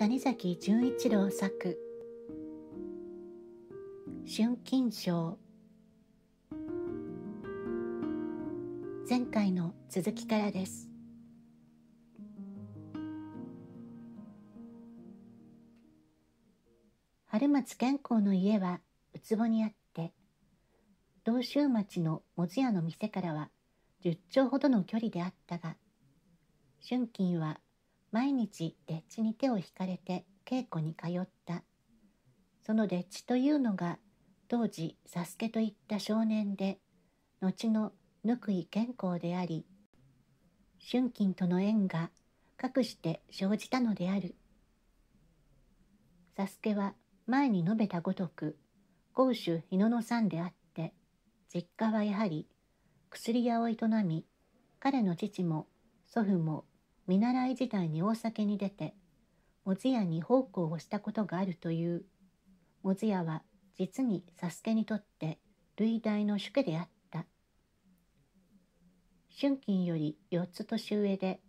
谷崎潤一郎作春金賞前回の続きからです春松健康の家はうつぼにあって道州町のもずやの店からは10丁ほどの距離であったが春金は毎日でっちに手を引かれて稽古に通ったそのでっちというのが当時サスケといった少年で後のぬ井健康であり春金との縁がかくして生じたのであるサスケは前に述べたごとく豪州日野の山であって実家はやはり薬屋を営み彼の父も祖父も見習い時代に大酒に出ておズやに奉公をしたことがあるというおズやは実にサスケにとって類大の主家であった春金より4つ年上で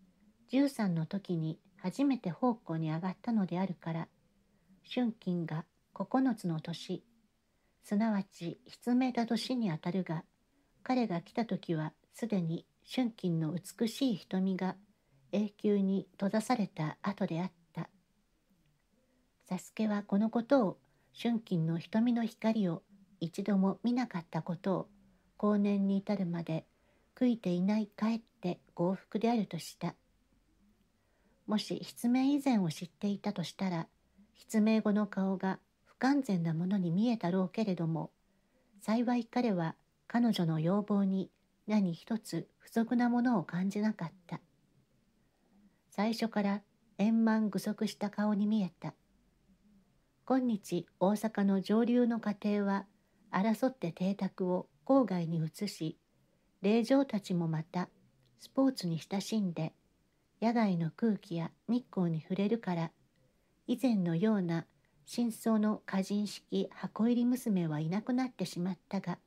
13の時に初めて奉公に上がったのであるから春金が9つの年すなわち失明た年にあたるが彼が来た時はすでに春金の美しい瞳が永久に閉ざされた後であったサスケはこのことを春金の瞳の光を一度も見なかったことを後年に至るまで悔いていないかえって幸福であるとしたもし失明以前を知っていたとしたら失明後の顔が不完全なものに見えたろうけれども幸い彼は彼女の要望に何一つ不足なものを感じなかった。最初から円満具足した顔に見えた。今日大阪の上流の家庭は争って邸宅を郊外に移し霊場たちもまたスポーツに親しんで野外の空気や日光に触れるから以前のような真相の歌人式箱入り娘はいなくなってしまったが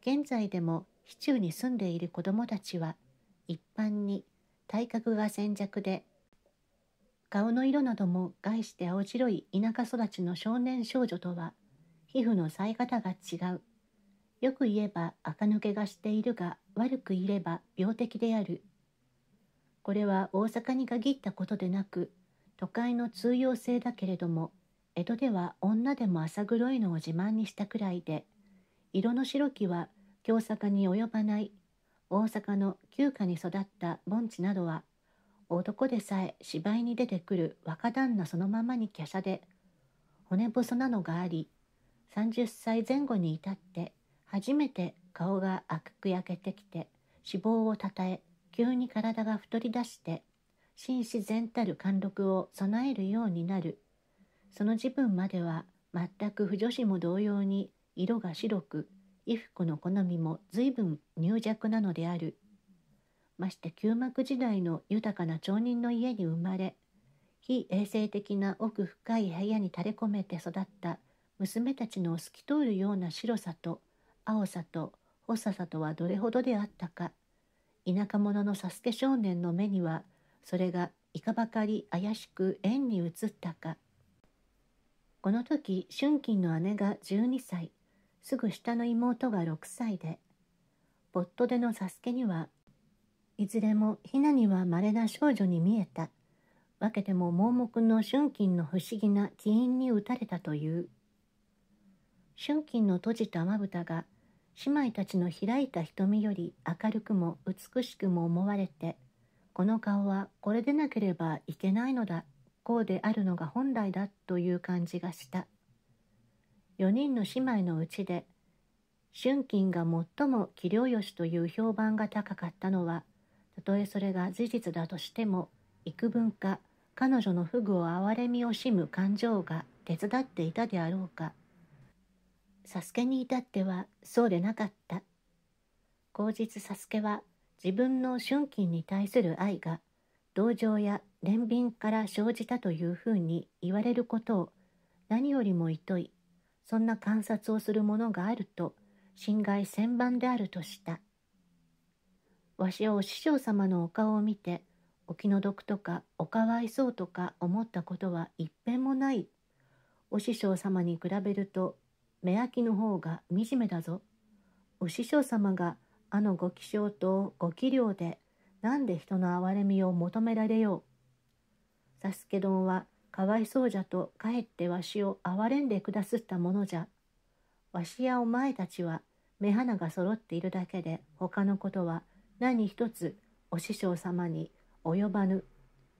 現在でも市中に住んでいる子どもたちは一般に体格は戦弱で、顔の色なども概して青白い田舎育ちの少年少女とは、皮膚のさえ方が違う。よく言えば垢抜けがしているが、悪く言えば病的である。これは大阪に限ったことでなく、都会の通用性だけれども、江戸では女でも浅黒いのを自慢にしたくらいで、色の白きは京坂に及ばない大阪の旧家に育った盆地などは男でさえ芝居に出てくる若旦那そのままに華奢で骨細なのがあり30歳前後に至って初めて顔が赤く焼けてきて脂肪をたたえ急に体が太り出して心自然たる貫禄を備えるようになるその自分までは全く不女子も同様に色が白く衣服の好みも随分入弱なのであるまして旧幕時代の豊かな町人の家に生まれ非衛生的な奥深い部屋に垂れ込めて育った娘たちの透き通るような白さと青さと細さとはどれほどであったか田舎者のサスケ少年の目にはそれがいかばかり怪しく縁に映ったかこの時春金の姉が12歳すぐ下の妹が6歳で、ボットでのサスケには、いずれもひなには稀な少女に見えた。わけでも盲目の春金の不思議な起因に打たれたという。春金の閉じたまぶたが、姉妹たちの開いた瞳より明るくも美しくも思われて、この顔はこれでなければいけないのだ、こうであるのが本来だという感じがした。4人の姉妹のうちで春金が最も器量よしという評判が高かったのはたとえそれが事実だとしても幾分か彼女の不具を憐れみ惜しむ感情が手伝っていたであろうかサスケに至ってはそうでなかった後日サスケは自分の春金に対する愛が同情や憐憫から生じたというふうに言われることを何よりも厭いそんな観察をするものがあると侵害千万であるとしたわしはお師匠様のお顔を見てお気の毒とかおかわいそうとか思ったことは一遍もないお師匠様に比べると目飽きの方が惨めだぞお師匠様があのご気性とご器量でなんで人の憐れみを求められよう。サスケ丼はかわいそうじゃとかえってわしを憐れんでくだすったものじゃ。わしやお前たちは目鼻が揃っているだけで他のことは何一つお師匠様に及ばぬ。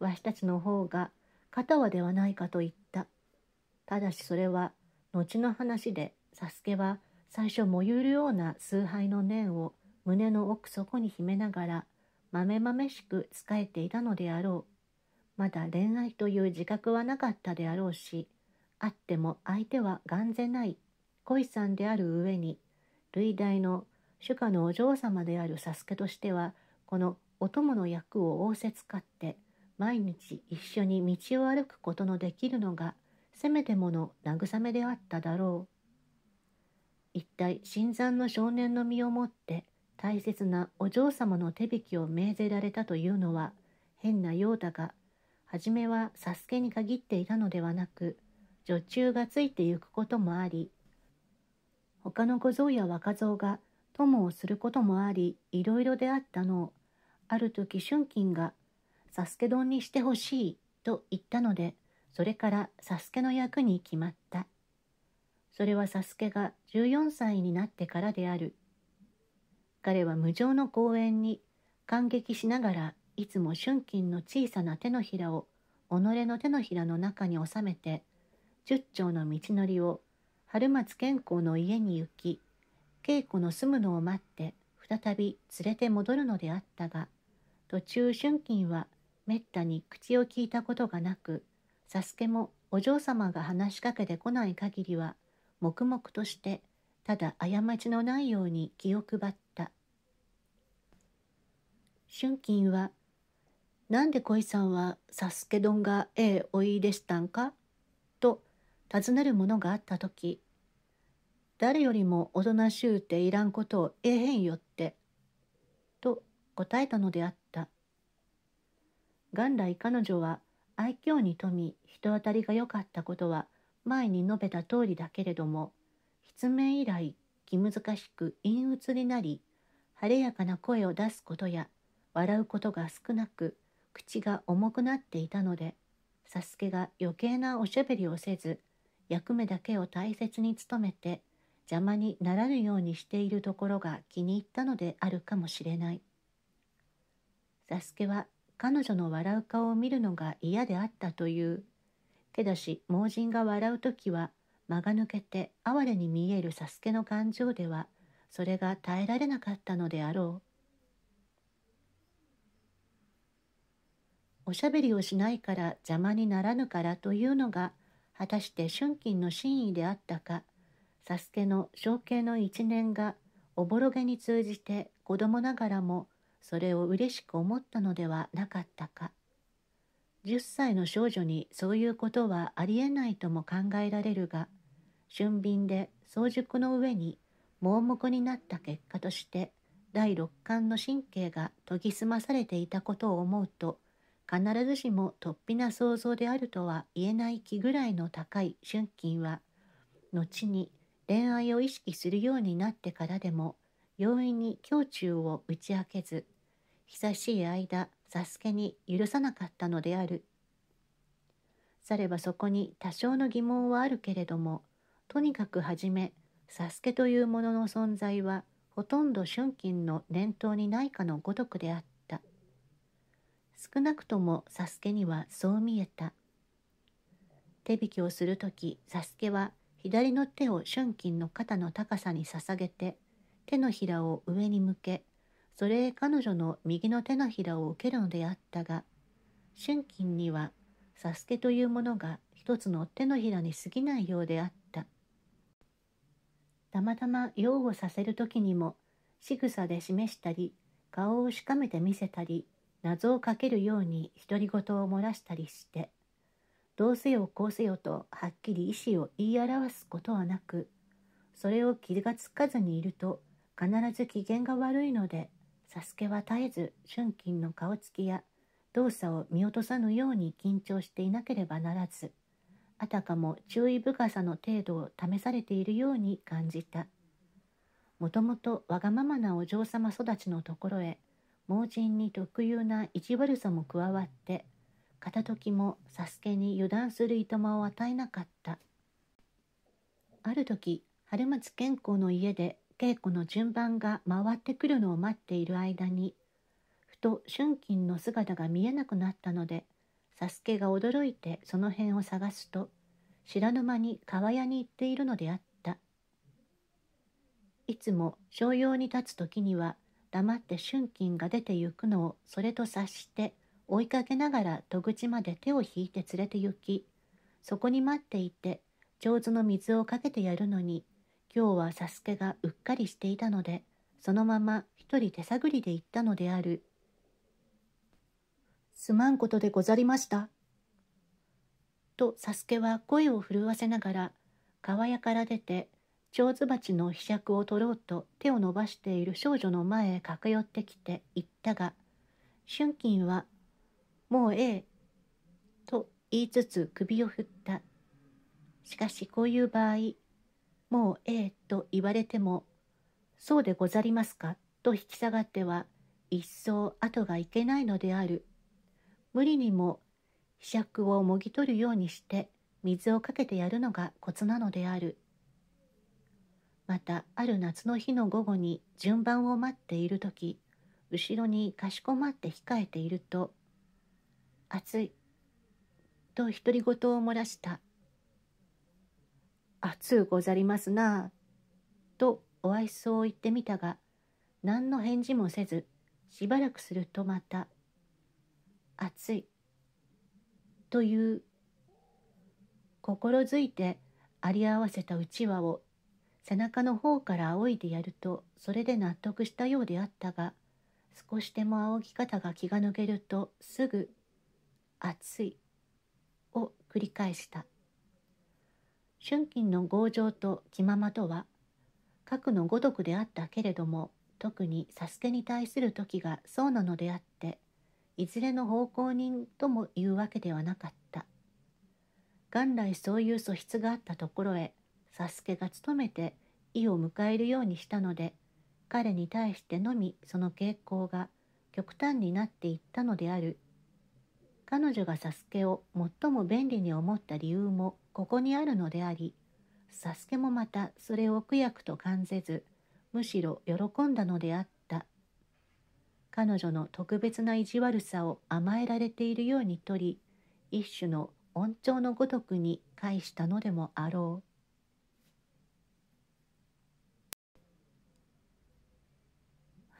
わしたちの方が片はではないかと言った。ただしそれは後の話でサスケは最初もゆるような崇拝の念を胸の奥底に秘めながらまめまめしく仕えていたのであろう。まだ恋愛という自覚はなかったであろうし、あっても相手は眼ぜない恋さんである上に、類大の主家のお嬢様であるサスケとしては、このお供の役を仰せつかって、毎日一緒に道を歩くことのできるのが、せめてもの慰めであっただろう。一体、新参の少年の身をもって、大切なお嬢様の手引きを命ぜられたというのは、変なようだが、初めはサスケに限っていたのではなく女中がついてゆくこともあり他の小僧や若造が友をすることもありいろいろであったのをある時春金が「サスケ丼にしてほしい」と言ったのでそれからサスケの役に決まったそれはサスケが14歳になってからである彼は無情の公園に感激しながらいつも春金の小さな手のひらを己の手のひらの中に収めて十丁の道のりを春松健康の家に行き稽古の住むのを待って再び連れて戻るのであったが途中春金はめったに口を聞いたことがなく佐助もお嬢様が話しかけてこない限りは黙々としてただ過ちのないように気を配った春金はなんで恋さんはサスケ丼がええおいでしたんかと尋ねるものがあった時誰よりもおとなしゅうていらんことをええへんよってと答えたのであった元来彼女は愛嬌に富み人当たりが良かったことは前に述べた通りだけれども失明以来気難しく陰鬱になり晴れやかな声を出すことや笑うことが少なく口が重くなっていたのでサスケが余計なおしゃべりをせず役目だけを大切に努めて邪魔にならぬようにしているところが気に入ったのであるかもしれないサスケは彼女の笑う顔を見るのが嫌であったというけだし盲人が笑う時は間が抜けて哀れに見えるサスケの感情ではそれが耐えられなかったのであろうおしゃべりをしないから邪魔にならぬからというのが果たして春金の真意であったか佐助の承継の一年がおぼろげに通じて子供ながらもそれを嬉しく思ったのではなかったか10歳の少女にそういうことはありえないとも考えられるが俊敏で早熟の上に盲目になった結果として第六感の神経が研ぎ澄まされていたことを思うと必ずしも突飛な想像であるとは言えない気ぐらいの高い春金は後に恋愛を意識するようになってからでも容易に胸中を打ち明けず久しい間サスケに許さなかったのであるさればそこに多少の疑問はあるけれどもとにかくはめサスケというものの存在はほとんど春金の念頭にないかのごとくであっ少なくともサスケにはそう見えた。手引きをするとき、サスケは左の手を春金の肩の高さに捧げて、手のひらを上に向け、それへ彼女の右の手のひらを受けるのであったが、春金にはサスケというものが一つの手のひらに過ぎないようであった。たまたま擁護させる時にも、仕草で示したり、顔をしかめて見せたり、謎をかけるように独り言を漏らしたりしてどうせよこうせよとはっきり意思を言い表すことはなくそれを気がつかずにいると必ず機嫌が悪いのでサスケは絶えず春金の顔つきや動作を見落とさぬように緊張していなければならずあたかも注意深さの程度を試されているように感じたもともとわがままなお嬢様育ちのところへ盲人に特有な意地悪さも加わって片時もサスケに油断するいとまを与えなかったある時春松健康の家で稽古の順番が回ってくるのを待っている間にふと春金の姿が見えなくなったのでサスケが驚いてその辺を探すと知らぬ間に川屋に行っているのであったいつも商用に立つ時には黙って春金が出て行くのをそれと察して追いかけながら戸口まで手を引いて連れて行きそこに待っていて上手の水をかけてやるのに今日はサスケがうっかりしていたのでそのまま一人手探りで行ったのであるすまんことでござりましたとサスケは声を震わせながら川屋から出て蝶子鉢の柄杓を取ろうと手を伸ばしている少女の前へ駆け寄ってきて言ったが、春金は、もうええ、と言いつつ首を振った。しかしこういう場合、もうええと言われても、そうでござりますかと引き下がっては、一層後がいけないのである。無理にも、柄杓をもぎ取るようにして、水をかけてやるのがコツなのである。またある夏の日の午後に順番を待っている時後ろにかしこまって控えていると「暑い」と独り言を漏らした「暑うござりますなあ」とお愛想を言ってみたが何の返事もせずしばらくするとまた「暑い」という心づいてあり合わせたうちわを背中の方から仰いでやるとそれで納得したようであったが少しでも仰ぎ方が気が抜けるとすぐ「熱い」を繰り返した春金の強情と気ままとは核のごとくであったけれども特にサスケに対する時がそうなのであっていずれの奉公人とも言うわけではなかった元来そういう素質があったところへサスケが務めて意を迎えるようにしたので彼に対してのみその傾向が極端になっていったのである彼女がサスケを最も便利に思った理由もここにあるのでありサスケもまたそれを苦役と感じずむしろ喜んだのであった彼女の特別な意地悪さを甘えられているようにとり一種の恩寵のごとくに返したのでもあろう。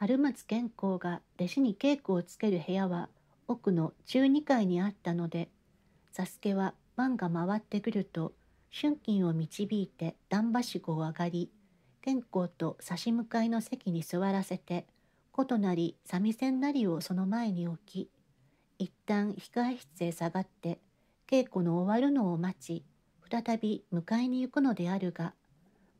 春松健康が弟子に稽古をつける部屋は奥の中2階にあったので、佐助は番が回ってくると、春金を導いて段橋を上がり、健光と差し向かいの席に座らせて、琴なり三味線なりをその前に置き、一旦控え室へ下がって、稽古の終わるのを待ち、再び迎えに行くのであるが、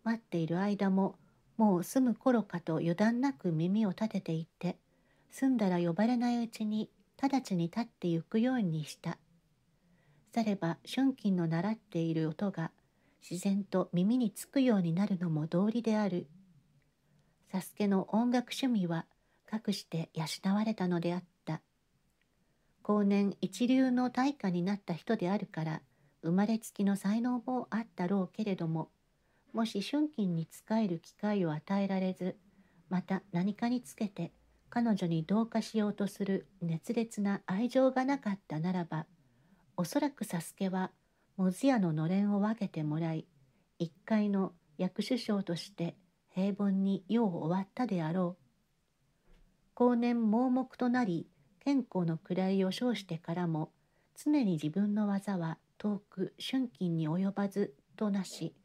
待っている間ももう住む頃かと余談なく耳を立てていって住んだら呼ばれないうちに直ちに立ってゆくようにしたされば春金の習っている音が自然と耳につくようになるのも道理であるサスケの音楽趣味はかくして養われたのであった後年一流の大家になった人であるから生まれつきの才能もあったろうけれどももし春金に仕える機会を与えられず、また何かにつけて彼女に同化しようとする熱烈な愛情がなかったならば、おそらくサスケはモズヤののれんを分けてもらい、一階の役首相として平凡に世を終わったであろう。後年盲目となり、健康の位を称してからも、常に自分の技は遠く春金に及ばずとなし、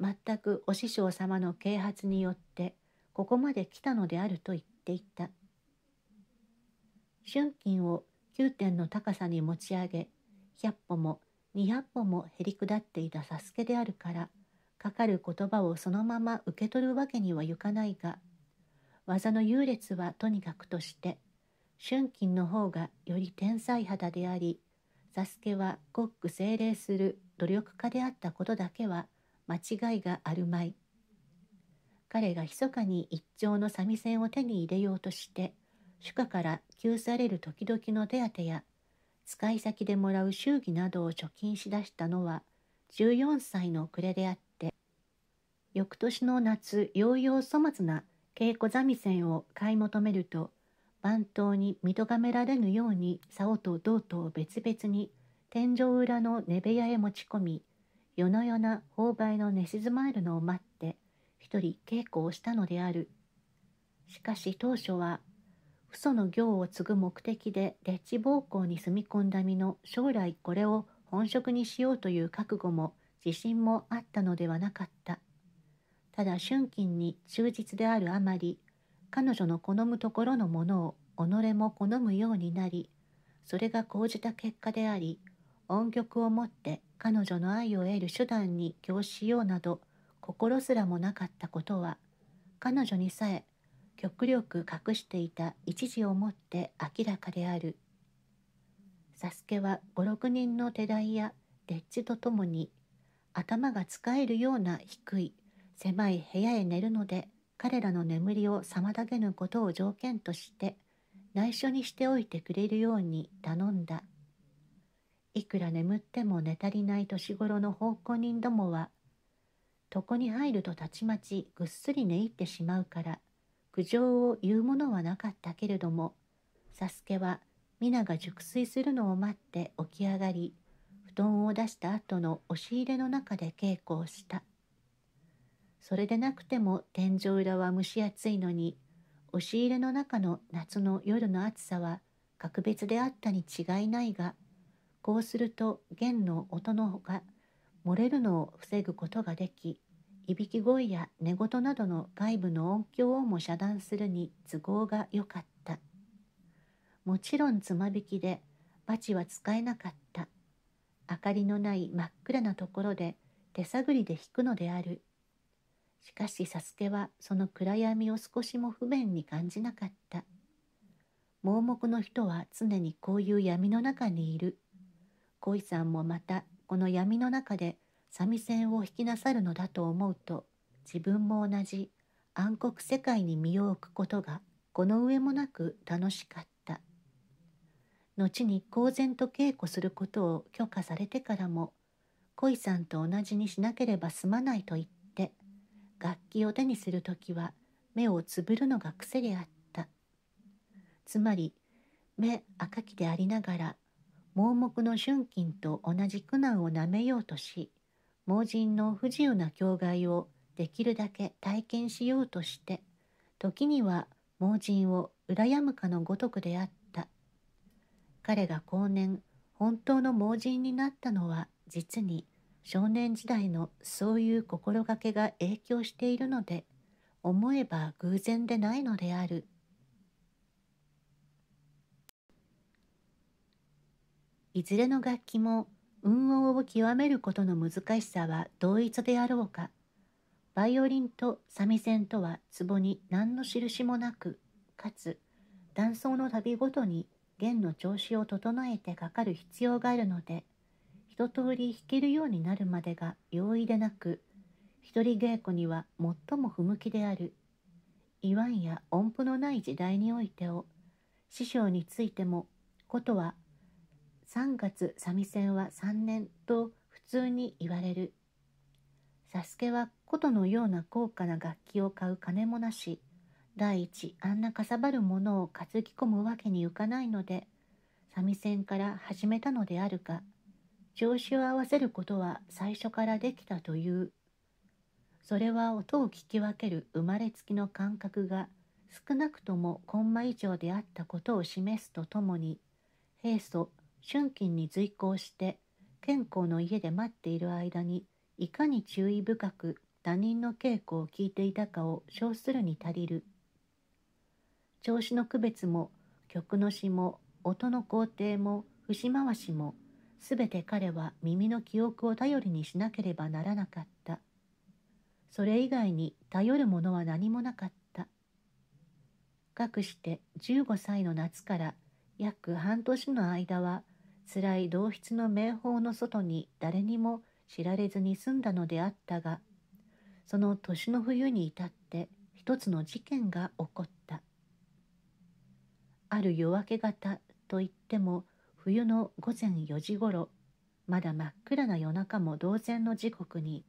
全くお師匠様の啓発によってここまで来たのであると言っていた春金を9点の高さに持ち上げ100歩も200歩もへり下っていたサスケであるからかかる言葉をそのまま受け取るわけにはいかないが技の優劣はとにかくとして春金の方がより天才肌でありサスケはごく精霊する努力家であったことだけは間違いがあるまい。彼が密かに一丁の三味線を手に入れようとして、主家から救される時々の手当や、使い先でもらう祝儀などを貯金しだしたのは、14歳の暮れであって、翌年の夏ようよう粗末な稽古三味線を買い求めると番頭に見とがめられぬように竿と胴とを別々に天井裏の寝部屋へ持ち込み夜な夜な勾配の寝静まるのを待って一人稽古をしたのであるしかし当初は嘘の行を継ぐ目的ででっち奉公に住み込んだ身の将来これを本職にしようという覚悟も自信もあったのではなかったただ春金に忠実であるあまり彼女の好むところのものを己も好むようになりそれが講じた結果であり音曲をもって彼女の愛を得る手段に供しようなど心すらもなかったことは彼女にさえ極力隠していた一時をもって明らかであるサスケは五六人の手代やデッとともに頭が使えるような低い狭い部屋へ寝るので彼らの眠りを妨げぬことを条件として内緒にしておいてくれるように頼んだ。いくら眠っても寝足りない年頃の奉公人どもは床に入るとたちまちぐっすり寝入ってしまうから苦情を言うものはなかったけれどもサスケは皆が熟睡するのを待って起き上がり布団を出した後の押し入れの中で稽古をしたそれでなくても天井裏は蒸し暑いのに押し入れの中の夏の夜の暑さは格別であったに違いないがこうすると弦の音のほか漏れるのを防ぐことができいびき声や寝言などの外部の音響をも遮断するに都合が良かったもちろんつまびきでバチは使えなかった明かりのない真っ暗なところで手探りで弾くのであるしかしサスケはその暗闇を少しも不便に感じなかった盲目の人は常にこういう闇の中にいる恋さんもまたこの闇の中で三味線を弾きなさるのだと思うと自分も同じ暗黒世界に身を置くことがこの上もなく楽しかった後に公然と稽古することを許可されてからも恋さんと同じにしなければ済まないと言って楽器を手にする時は目をつぶるのが癖であったつまり目赤きでありながら盲目の春金と同じ苦難をなめようとし盲人の不自由な境界をできるだけ体験しようとして時には盲人を羨むかのごとくであった彼が後年本当の盲人になったのは実に少年時代のそういう心がけが影響しているので思えば偶然でないのであるいずれの楽器も運音を極めることの難しさは同一であろうか。バイオリンと三味線とは壺に何の印もなく、かつ、断層の度ごとに弦の調子を整えてかかる必要があるので、一通り弾けるようになるまでが容易でなく、一人稽古には最も不向きである。言わんや音符のない時代においてを、師匠についても、ことは3月三味線は3年と普通に言われる。サスケは琴のような高価な楽器を買う金もなし、第一、あんなかさばるものを担ぎ込むわけにいかないので、三味線から始めたのであるが、調子を合わせることは最初からできたという。それは音を聞き分ける生まれつきの感覚が少なくともコンマ以上であったことを示すとともに、平素春金に随行して健康の家で待っている間にいかに注意深く他人の稽古を聞いていたかを称するに足りる調子の区別も曲の詩も音の工程も節回しも全て彼は耳の記憶を頼りにしなければならなかったそれ以外に頼るものは何もなかったかくして15歳の夏から約半年の間は辛い同室の名宝の外に誰にも知られずに済んだのであったが、その年の冬に至って一つの事件が起こった。ある夜明け方といっても冬の午前4時ごろ、まだ真っ暗な夜中も同然の時刻に、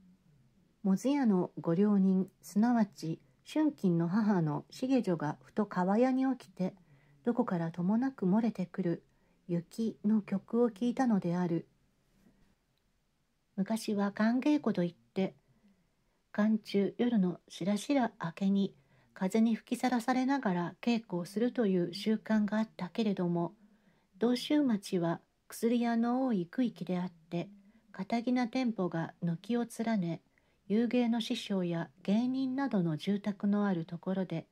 もずやのご両人、すなわち春金の母の茂女がふと川屋に起きて、どこからともなく漏れてくる雪の曲を聴いたのである。昔は寒稽古といって、寒中夜の白々明けに風に吹きさらされながら稽古をするという習慣があったけれども、道州町は薬屋の多い区域であって、堅気な店舗が軒を連ね、遊芸の師匠や芸人などの住宅のあるところで、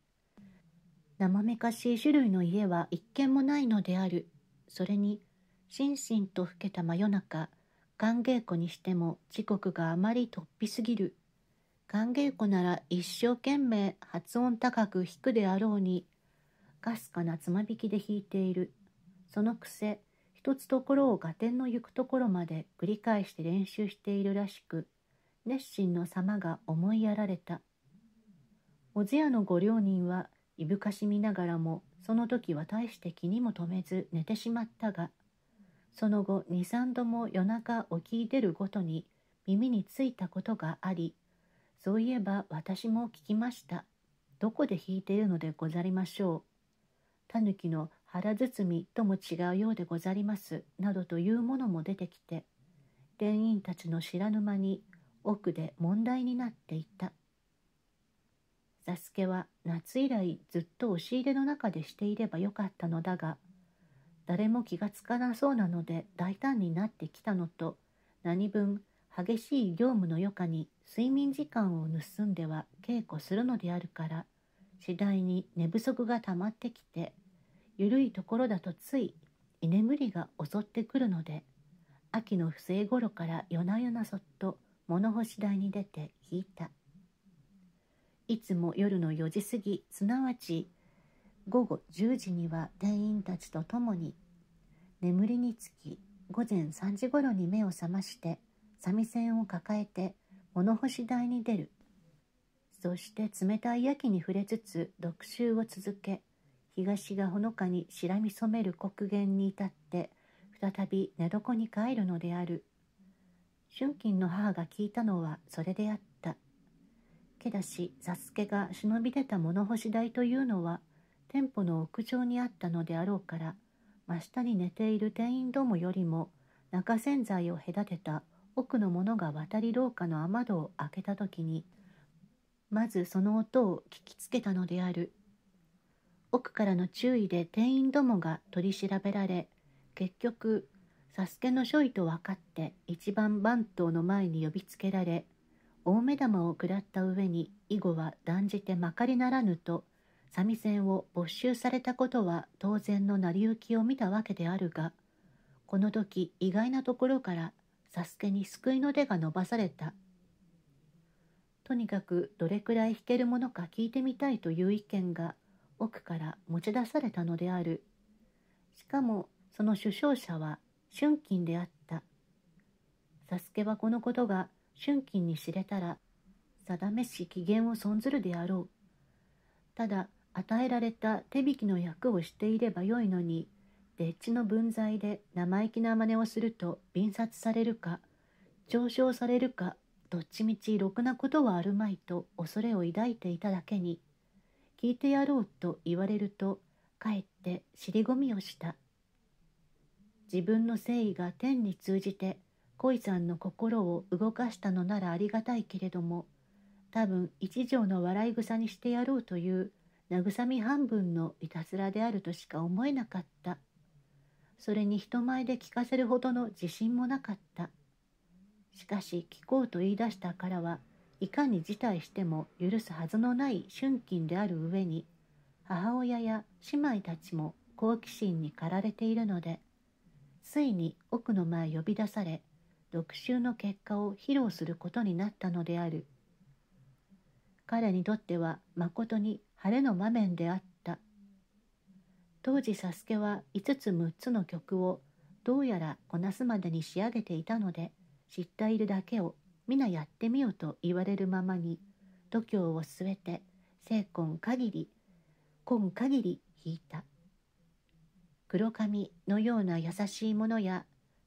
生めかしい種類の家は一軒もないのである。それに心身と老けた真夜中歓迎子にしても時刻があまり突飛すぎる歓迎子なら一生懸命発音高く弾くであろうにかすかなつま引きで弾いているそのくせ一つところを合点の行くところまで繰り返して練習しているらしく熱心の様が思いやられたお津やのご両人はいぶかしみながらもその時は大して気にも留めず寝てしまったが、その後二三度も夜中起き出るごとに耳についたことがあり、そういえば私も聞きました。どこで弾いているのでござりましょう。タヌキの腹包みとも違うようでござります、などというものも出てきて、店員たちの知らぬ間に奥で問題になっていた。サスケは夏以来ずっと押し入れの中でしていればよかったのだが誰も気がつかなそうなので大胆になってきたのと何分激しい業務の余暇に睡眠時間を盗んでは稽古するのであるから次第に寝不足がたまってきて緩いところだとつい居眠りが襲ってくるので秋の不正頃から夜な夜なそっと物干し台に出て引いた。いつも夜の4時過ぎすなわち午後10時には店員たちと共に眠りにつき午前3時ごろに目を覚まして三味線を抱えて物干し台に出るそして冷たい夜気に触れつつ読集を続け東がほのかに白み染める黒煙に至って再び寝床に帰るのである春金の母が聞いたのはそれであった手出しサスケが忍び出た物干し台というのは店舗の屋上にあったのであろうから真下に寝ている店員どもよりも中洗剤を隔てた奥の者が渡り廊下の雨戸を開けた時にまずその音を聞きつけたのである奥からの注意で店員どもが取り調べられ結局サスケの所意と分かって一番番頭の前に呼びつけられ大目玉を食らった上に以後は断じてまかりならぬと三味線を没収されたことは当然の成り行きを見たわけであるがこの時意外なところからサスケに救いの手が伸ばされたとにかくどれくらい弾けるものか聞いてみたいという意見が奥から持ち出されたのであるしかもその首相者は春金であったサスケはこのことが春季に知れたら定めし機嫌を損ずるであろうただ与えられた手引きの役をしていればよいのにでっちの分際で生意気な真似をすると便殺されるか嘲笑されるかどっちみちろくなことはあるまいと恐れを抱いていただけに聞いてやろうと言われるとかえって尻込みをした自分の誠意が天に通じて恋さんの心を動かしたのならありがたいけれども多分一条の笑い草にしてやろうという慰み半分のいたずらであるとしか思えなかったそれに人前で聞かせるほどの自信もなかったしかし聞こうと言い出したからはいかに辞退しても許すはずのない春金である上に母親や姉妹たちも好奇心に駆られているのでついに奥の前呼び出され読集の結果を披露することになったのである彼にとっては誠に晴れの場面であった当時サスケは5つ6つの曲をどうやらこなすまでに仕上げていたので知っているだけを皆やってみようと言われるままに度胸を据えて精魂限り今限り弾いた黒髪のような優しいものや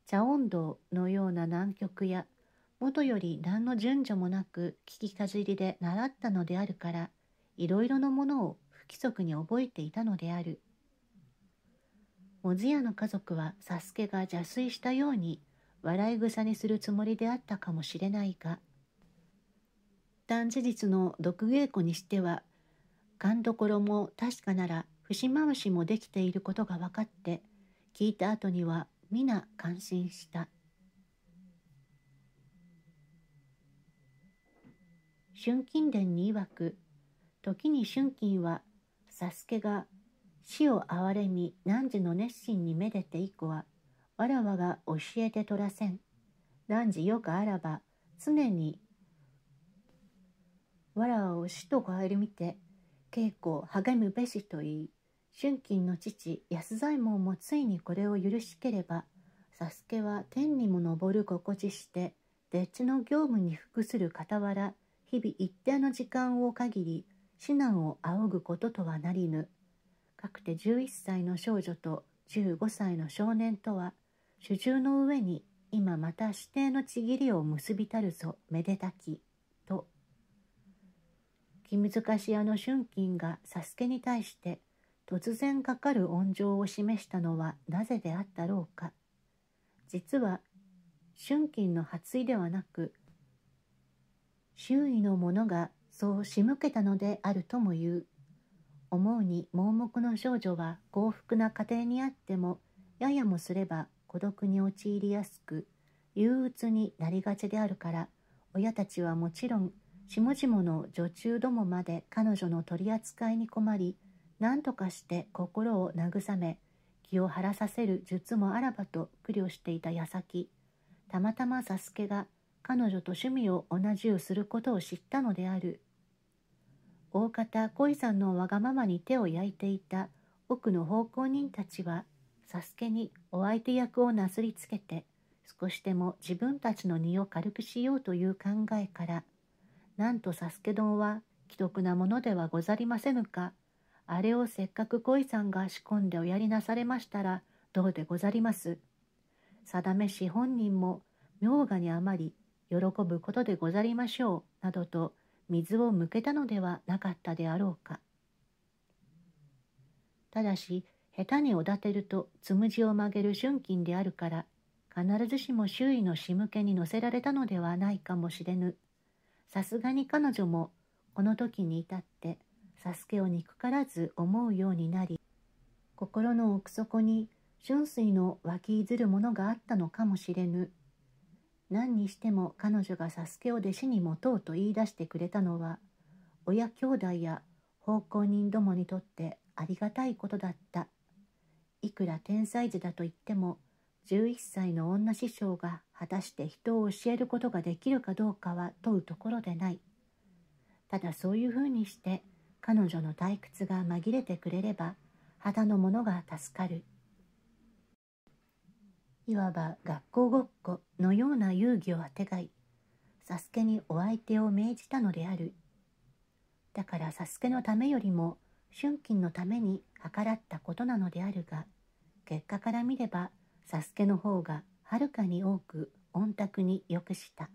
茶温道のような南極や元より何の順序もなく聞きかじりで習ったのであるからいろいろなものを不規則に覚えていたのである。もずやの家族はサスケが邪推したように笑い草にするつもりであったかもしれないが断事実の毒稽古にしては勘どころも確かなら節回しもできていることが分かって聞いた後には皆感心した春金伝に曰く時に春金は佐助が死を憐れみ汝の熱心にめでて以降はわらわが教えて取らせん汝よくあらば常にわらわを死とりみて稽古を励むべしと言い春金の父安左衛門もついにこれを許しければ佐助は天にも昇る心地してでっちの業務に服する傍ら日々一定の時間を限り指南を仰ぐこととはなりぬかくて11歳の少女と15歳の少年とは主従の上に今また指定のちぎりを結びたるぞめでたきと気難し屋の春金が佐助に対して突然かかる恩情を示したのはなぜであったろうか実は春金の発意ではなく周囲の者がそう仕向けたのであるとも言う思うに盲目の少女は幸福な家庭にあってもややもすれば孤独に陥りやすく憂鬱になりがちであるから親たちはもちろん下々の女中どもまで彼女の取り扱いに困り何とかして心を慰め気を晴らさせる術もあらばと苦慮していた矢先たまたまサスケが彼女と趣味を同じをすることを知ったのである大方恋さんのわがままに手を焼いていた奥の奉公人たちはサスケにお相手役をなすりつけて少しでも自分たちの荷を軽くしようという考えからなんとサスケ丼は既得なものではござりませぬかあれをせっかく恋さんが仕込んでおやりなされましたらどうでござります。定めし本人も妙画に余り喜ぶことでござりましょうなどと水を向けたのではなかったであろうか。ただし下手におだてるとつむじを曲げる春金であるから必ずしも周囲の仕向けに乗せられたのではないかもしれぬ。さすがに彼女もこの時に至ってサスケを憎からず思うようになり心の奥底に春水の湧きいずるものがあったのかもしれぬ何にしても彼女がサスケを弟子に持とうと言い出してくれたのは親兄弟や奉公人どもにとってありがたいことだったいくら天才児だと言っても11歳の女師匠が果たして人を教えることができるかどうかは問うところでないただそういうふうにして彼女の退屈が紛れてくれれば肌のものが助かるいわば学校ごっこのような遊戯をあてがいサスケにお相手を命じたのであるだからサスケのためよりも春菌のために計らったことなのであるが結果から見ればサスケの方がはるかに多く御卓によくした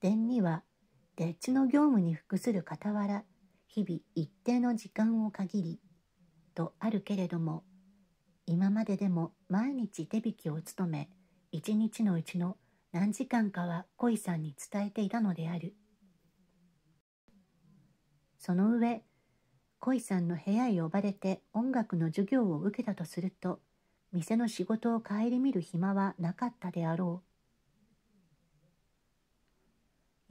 伝には丁稚の業務に服する傍ら日々一定の時間を限りとあるけれども今まででも毎日手引きを務め一日のうちの何時間かは恋さんに伝えていたのであるその上恋さんの部屋へ呼ばれて音楽の授業を受けたとすると店の仕事を顧みる暇はなかったであろう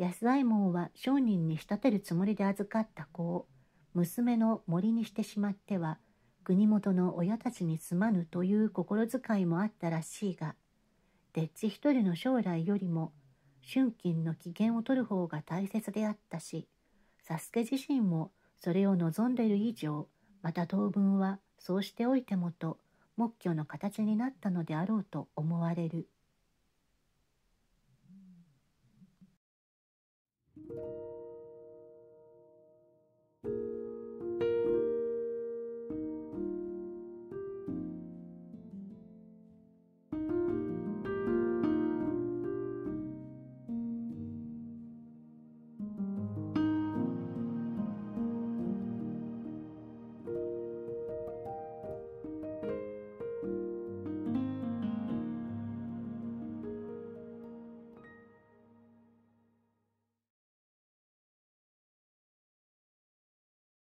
安左衛門は商人に仕立てるつもりで預かった子を娘の森にしてしまっては国元の親たちにすまぬという心遣いもあったらしいがでっち一人の将来よりも春金の機嫌を取る方が大切であったし佐助自身もそれを望んでいる以上また当分はそうしておいてもと目標の形になったのであろうと思われる。